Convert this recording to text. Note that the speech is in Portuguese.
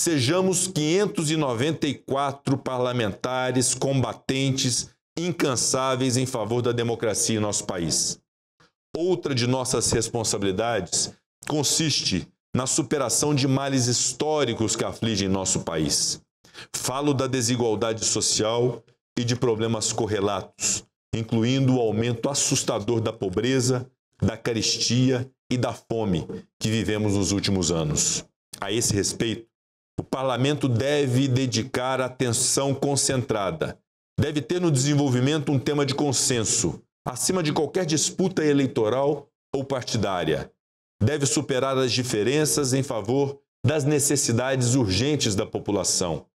sejamos 594 parlamentares combatentes, incansáveis em favor da democracia em nosso país. Outra de nossas responsabilidades consiste na superação de males históricos que afligem nosso país. Falo da desigualdade social e de problemas correlatos, incluindo o aumento assustador da pobreza, da caristia e da fome que vivemos nos últimos anos. A esse respeito, o parlamento deve dedicar atenção concentrada. Deve ter no desenvolvimento um tema de consenso, acima de qualquer disputa eleitoral ou partidária. Deve superar as diferenças em favor das necessidades urgentes da população.